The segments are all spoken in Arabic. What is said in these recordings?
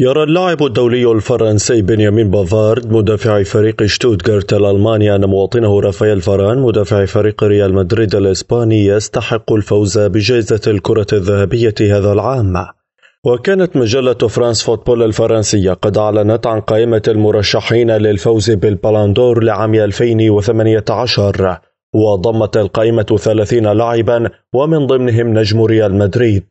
يرى اللاعب الدولي الفرنسي بنيامين بافارد مدافع فريق شتوتغارت الألماني أن مواطنه رافائيل فاران مدافع فريق ريال مدريد الإسباني يستحق الفوز بجائزة الكرة الذهبية هذا العام وكانت مجلة فرانس فوتبول الفرنسية قد أعلنت عن قائمة المرشحين للفوز بالبلاندور لعام 2018 وضمت القائمة 30 لاعبا ومن ضمنهم نجم ريال مدريد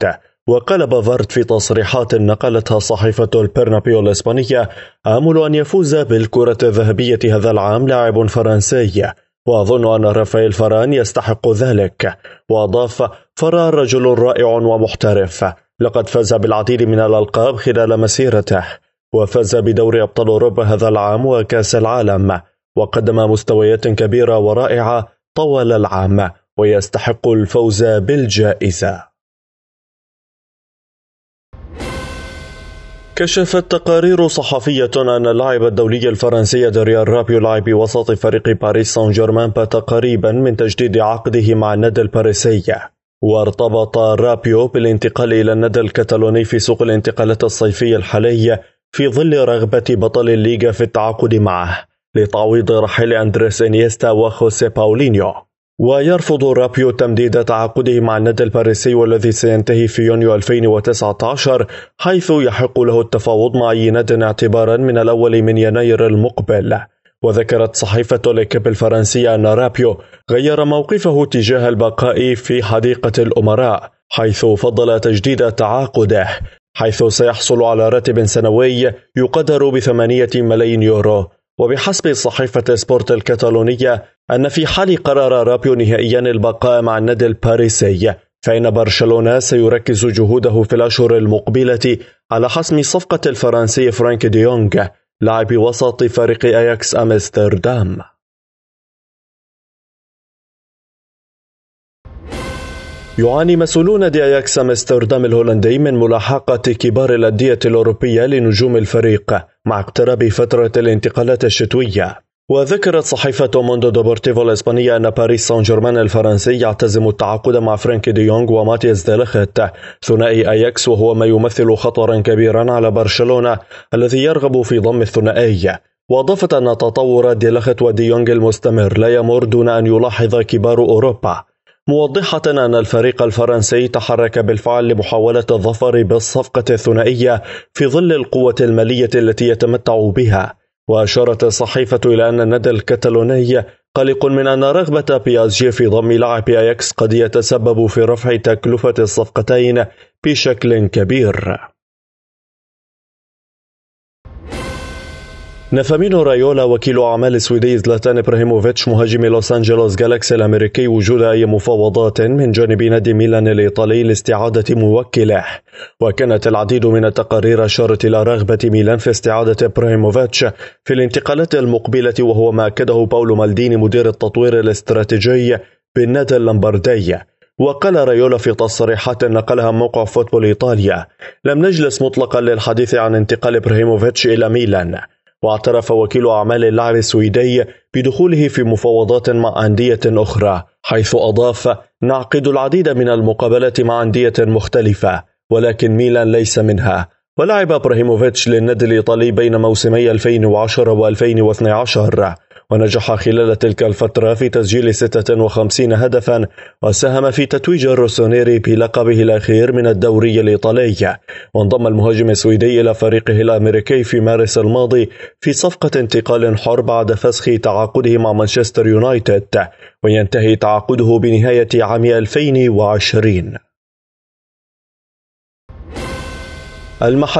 وقال بافارد في تصريحات نقلتها صحيفة البرنابيو الإسبانية آمل أن يفوز بالكرة الذهبية هذا العام لاعب فرنسي وأظن أن رافائيل فران يستحق ذلك وأضاف فران رجل رائع ومحترف لقد فاز بالعديد من الألقاب خلال مسيرته وفاز بدور أبطال أوروبا هذا العام وكأس العالم وقدم مستويات كبيرة ورائعة طوال العام ويستحق الفوز بالجائزة كشفت تقارير صحفية أن اللاعب الدولي الفرنسي دريال رابيو لاعب وسط فريق باريس سان جيرمان بات قريبا من تجديد عقده مع النادي الباريسي وارتبط رابيو بالانتقال إلى النادي الكتالوني في سوق الانتقالات الصيفية الحالية في ظل رغبة بطل الليغا في التعاقد معه لتعويض رحيل أندريس إنيستا وخوسي باولينيو ويرفض رابيو تمديد تعاقده مع النادي الباريسي والذي سينتهي في يونيو 2019 حيث يحق له التفاوض مع اي نادي اعتبارا من الأول من يناير المقبل وذكرت صحيفة ليكيب الفرنسية أن رابيو غير موقفه تجاه البقاء في حديقة الأمراء حيث فضل تجديد تعاقده حيث سيحصل على راتب سنوي يقدر بثمانية ملايين يورو وبحسب صحيفة سبورت الكتالونية أن في حال قرر رابيو نهائيا البقاء مع النادي الباريسي فإن برشلونة سيركز جهوده في الأشهر المقبلة على حسم صفقة الفرنسي فرانك ديونغ لاعب وسط فريق أياكس أمستردام يعاني مسؤولون دي اياكس امستردام الهولندي من ملاحقة كبار الأندية الأوروبية لنجوم الفريق مع اقتراب فترة الانتقالات الشتوية وذكرت صحيفة موندو دوبورتيفو الإسبانية أن باريس سان جيرمان الفرنسي يعتزم التعاقد مع فرانك دي يونغ وماتياس ديلخت ثنائي أياكس وهو ما يمثل خطرا كبيرا على برشلونة الذي يرغب في ضم الثنائي وأضافت أن تطور ديلخت ودي يونغ المستمر لا يمر دون أن يلاحظ كبار أوروبا موضحة أن الفريق الفرنسي تحرك بالفعل لمحاولة الظفر بالصفقة الثنائية في ظل القوة المالية التي يتمتع بها وأشارت الصحيفة إلى أن الندى الكتالوني قلق من أن رغبة بيازجي في ضم لاعب أياكس قد يتسبب في رفع تكلفة الصفقتين بشكل كبير نفامينو رايولا وكيل أعمال السويدي زلاتان إبراهيموفيتش مهاجم لوس أنجلوس جالاكسي الأمريكي وجود أي مفاوضات من جانب نادي ميلان الإيطالي لاستعادة موكله وكانت العديد من التقارير أشارت إلى رغبة ميلان في استعادة إبراهيموفيتش في الانتقالات المقبلة وهو ما أكده باولو مالديني مدير التطوير الاستراتيجي بالنادي اللمبردي وقال رايولا في تصريحات نقلها موقع فوتبول إيطاليا لم نجلس مطلقا للحديث عن انتقال إبراهيموفيتش إلى ميلان واعترف وكيل أعمال اللعب السويدي بدخوله في مفاوضات مع أندية أخرى حيث أضاف نعقد العديد من المقابلات مع أندية مختلفة ولكن ميلان ليس منها ولعب ابراهيموفيتش للنادي الإيطالي بين موسمي 2010 و2012 ونجح خلال تلك الفترة في تسجيل 56 هدفا وساهم في تتويج الروسونيري بلقبه الأخير من الدوري الإيطالي وانضم المهاجم السويدي إلى فريقه الأمريكي في مارس الماضي في صفقة انتقال حر بعد فسخ تعاقده مع مانشستر يونايتد وينتهي تعاقده بنهاية عام 2020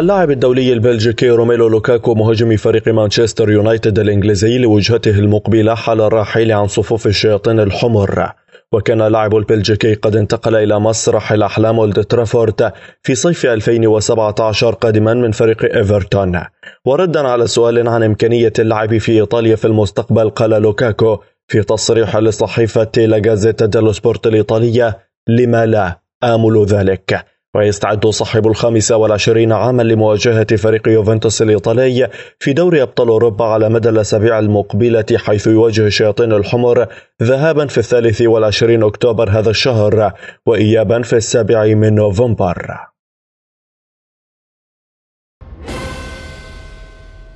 لاعب الدولي البلجيكي روميلو لوكاكو مهاجم فريق مانشستر يونايتد الإنجليزي لوجهته المقبلة حال الرحيل عن صفوف الشياطين الحمر وكان لاعب البلجيكي قد انتقل إلى مسرح الأحلام أولد ترافورد في صيف 2017 قادما من فريق إيفرتون وردا على سؤال عن إمكانية اللعب في إيطاليا في المستقبل قال لوكاكو في تصريح لصحيفة لا جازيتا ديلو سبورت الإيطالية لما لا آمل ذلك ويستعد صاحب الخامسة والعشرين عاما لمواجهة فريق يوفنتوس الإيطالي في دوري أبطال أوروبا على مدى الأسابيع المقبلة حيث يواجه الشياطين الحمر ذهابا في الثالث والعشرين أكتوبر هذا الشهر وإيابا في السابع من نوفمبر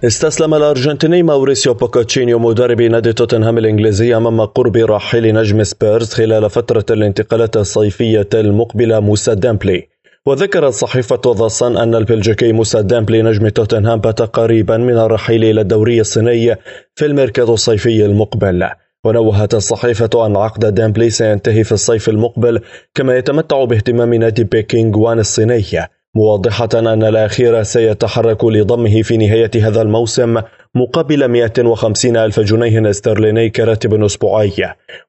استسلم الأرجنتيني ماوريسيو بوكاتشينيو مدرب نادي توتنهام الإنجليزي أمام قرب رحيل نجم سبيرز خلال فترة الانتقالات الصيفية المقبلة موسى دامبلي وذكرت صحيفة ذا صن أن البلجيكي موسى ديمبلي نجم توتنهام بات قريبا من الرحيل إلى الدوري الصيني في الميركاتو الصيفي المقبل ونوهت الصحيفة أن عقد ديمبلي سينتهي في الصيف المقبل كما يتمتع باهتمام نادي بيكينغ وان الصيني موضحة أن الأخير سيتحرك لضمه في نهاية هذا الموسم مقابل 150 ألف جنيه استرليني كراتب أسبوعي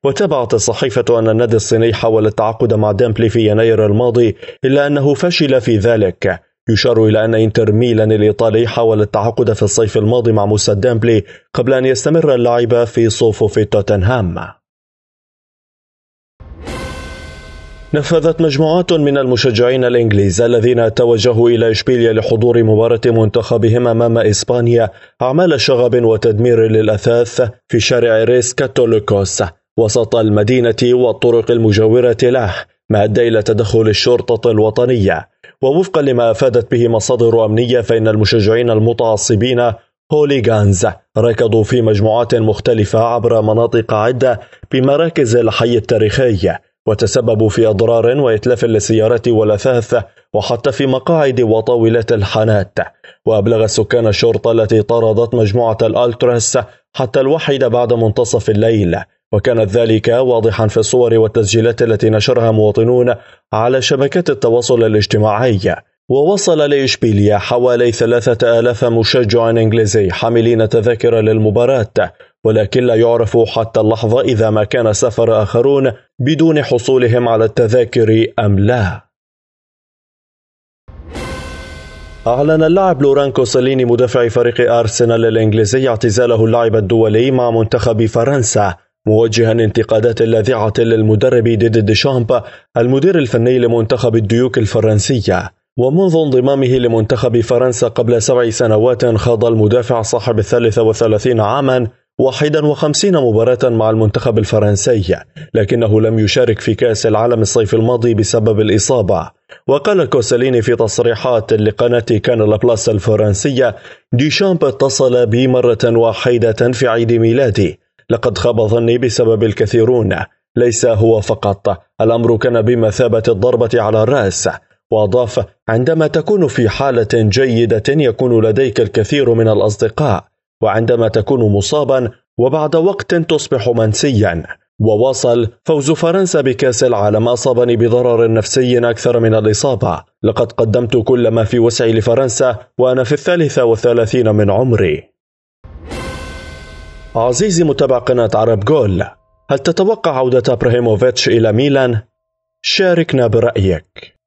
وتابعت الصحيفة أن النادي الصيني حاول التعاقد مع ديمبلي في يناير الماضي إلا أنه فشل في ذلك يشار إلى أن إنتر ميلان الإيطالي حاول التعاقد في الصيف الماضي مع موسى ديمبلي قبل أن يستمر اللعب في صفوف توتنهام نفذت مجموعات من المشجعين الإنجليز الذين توجهوا إلى إشبيليا لحضور مباراة منتخبهم أمام إسبانيا أعمال شغب وتدمير للأثاث في شارع ريس كاتوليكوس وسط المدينة والطرق المجاورة له ما أدى إلى تدخل الشرطة الوطنية ووفقا لما أفادت به مصادر أمنية فإن المشجعين المتعصبين هوليغانز ركضوا في مجموعات مختلفة عبر مناطق عدة بمراكز الحي التاريخي وتسببوا في أضرار وإتلاف للسيارات والأثاث وحتى في مقاعد وطاولات الحانات وأبلغ سكان الشرطة التي طردت مجموعة الألتراس حتى الواحدة بعد منتصف الليل وكان ذلك واضحا في الصور والتسجيلات التي نشرها مواطنون على شبكات التواصل الاجتماعي ووصل لإشبيليا حوالي ثلاثة آلاف مشجع إنجليزي حاملين تذاكر للمباراة ولكن لا يعرف حتى اللحظة إذا ما كان سافر آخرون بدون حصولهم على التذاكر أم لا. أعلن اللاعب لوران كوساليني مدافع فريق أرسنال الإنجليزي اعتزاله اللعب الدولي مع منتخب فرنسا موجها انتقادات لاذعة للمدرب ديد ديشامب المدير الفني لمنتخب الديوك الفرنسية ومنذ انضمامه لمنتخب فرنسا قبل سبع سنوات خاض المدافع صاحب الثالثة وثلاثين عاما 51 مباراة مع المنتخب الفرنسي لكنه لم يشارك في كأس العالم الصيف الماضي بسبب الإصابة وقال كوساليني في تصريحات لقناة كانال بلاس الفرنسية ديشامب اتصل بي مرة واحدة في عيد ميلادي لقد خاب ظني بسبب الكثيرون ليس هو فقط الأمر كان بمثابة الضربة على الرأس وأضاف عندما تكون في حالة جيدة يكون لديك الكثير من الأصدقاء وعندما تكون مصابا وبعد وقت تصبح منسيا وواصل فوز فرنسا بكاس العالم أصابني بضرر نفسي أكثر من الإصابة لقد قدمت كل ما في وسعي لفرنسا وأنا في الثالثة والثلاثين من عمري عزيزي متابع قناة عرب جول هل تتوقع عودة ابراهيموفيتش إلى ميلان؟ شاركنا برأيك